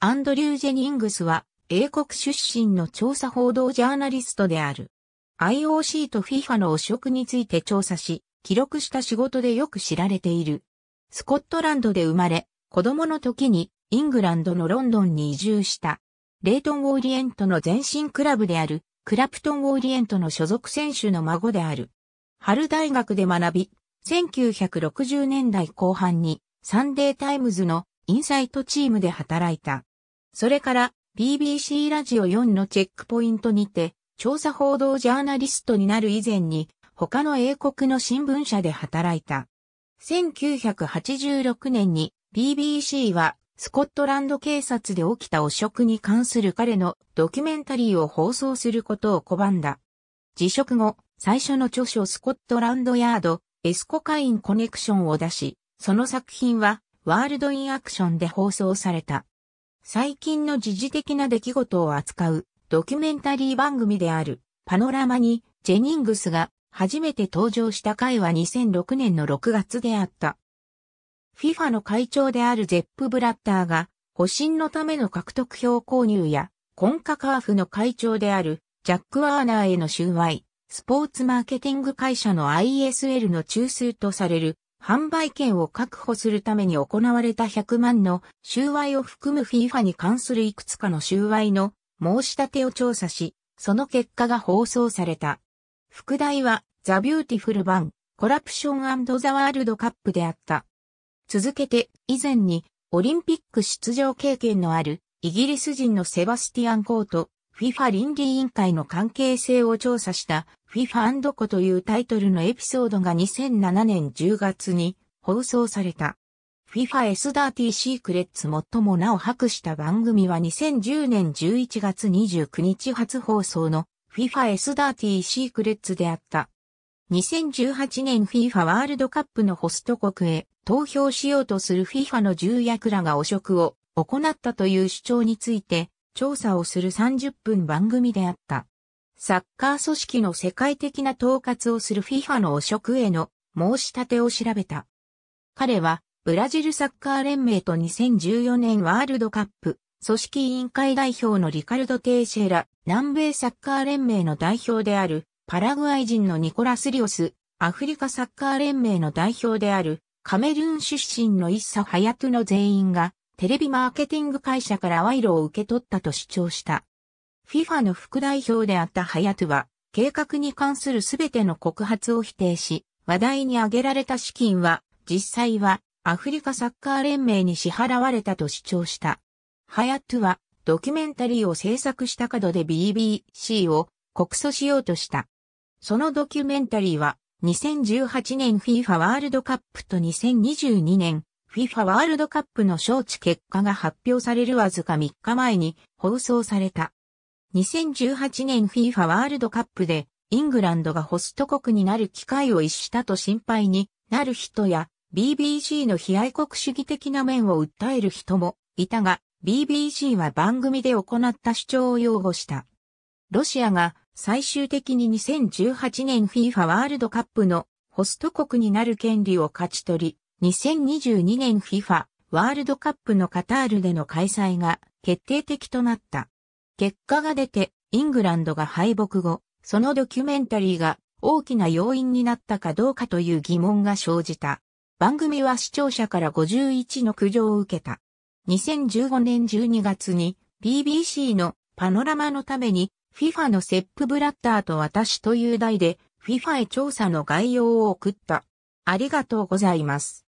アンドリュー・ジェニングスは、英国出身の調査報道ジャーナリストである。IOC と FIFA の汚職について調査し、記録した仕事でよく知られている。スコットランドで生まれ、子供の時にイングランドのロンドンに移住した。レイトン・オーリエントの前身クラブである、クラプトン・オーリエントの所属選手の孫である。春大学で学び、1960年代後半にサンデータイムズのインサイトチームで働いた。それから BBC ラジオ4のチェックポイントにて、調査報道ジャーナリストになる以前に、他の英国の新聞社で働いた。1986年に BBC はスコットランド警察で起きた汚職に関する彼のドキュメンタリーを放送することを拒んだ。辞職後、最初の著書スコットランドヤード、エスコカインコネクションを出し、その作品はワールドインアクションで放送された。最近の時事的な出来事を扱うドキュメンタリー番組であるパノラマにジェニングスが初めて登場した回は2006年の6月であった。FIFA の会長であるゼップ・ブラッターが保身のための獲得票購入やコンカカーフの会長であるジャック・ワーナーへの収賄、スポーツマーケティング会社の ISL の中枢とされる販売権を確保するために行われた100万の収賄を含む FIFA に関するいくつかの収賄の申し立てを調査し、その結果が放送された。副題は、ザ・ビューティフル・バン、コラプションザ・ワールドカップであった。続けて、以前に、オリンピック出場経験のある、イギリス人のセバスティアン・コート、FIFA 倫理委員会の関係性を調査したフィファンドコというタイトルのエピソードが2007年10月に放送された。FIFA S ダーティーシークレッツ最も名を博した番組は2010年11月29日初放送の FIFA S ダーティーシークレッツであった。2018年 FIFA ワールドカップのホスト国へ投票しようとする FIFA の重役らが汚職を行ったという主張について調査をする30分番組であった。サッカー組織の世界的な統括をする FIFA の汚職への申し立てを調べた。彼は、ブラジルサッカー連盟と2014年ワールドカップ、組織委員会代表のリカルド・テーシェラ、南米サッカー連盟の代表である、パラグアイ人のニコラス・リオス、アフリカサッカー連盟の代表である、カメルーン出身のイッサ・ハヤトゥの全員が、テレビマーケティング会社から賄賂を受け取ったと主張した。FIFA の副代表であったハヤトゥは、計画に関するすべての告発を否定し、話題に挙げられた資金は、実際は、アフリカサッカー連盟に支払われたと主張した。ハヤトゥは、ドキュメンタリーを制作した角で BBC を告訴しようとした。そのドキュメンタリーは、2018年 FIFA ワールドカップと2022年 FIFA ワールドカップの招致結果が発表されるわずか3日前に放送された。2018年 FIFA ワールドカップでイングランドがホスト国になる機会を逸したと心配になる人や BBC の非愛国主義的な面を訴える人もいたが BBC は番組で行った主張を擁護した。ロシアが最終的に2018年 FIFA ワールドカップのホスト国になる権利を勝ち取り、2022年 FIFA ワールドカップのカタールでの開催が決定的となった。結果が出て、イングランドが敗北後、そのドキュメンタリーが大きな要因になったかどうかという疑問が生じた。番組は視聴者から51の苦情を受けた。2015年12月に BBC のパノラマのために FIFA のセップ・ブラッターと私という題で FIFA へ調査の概要を送った。ありがとうございます。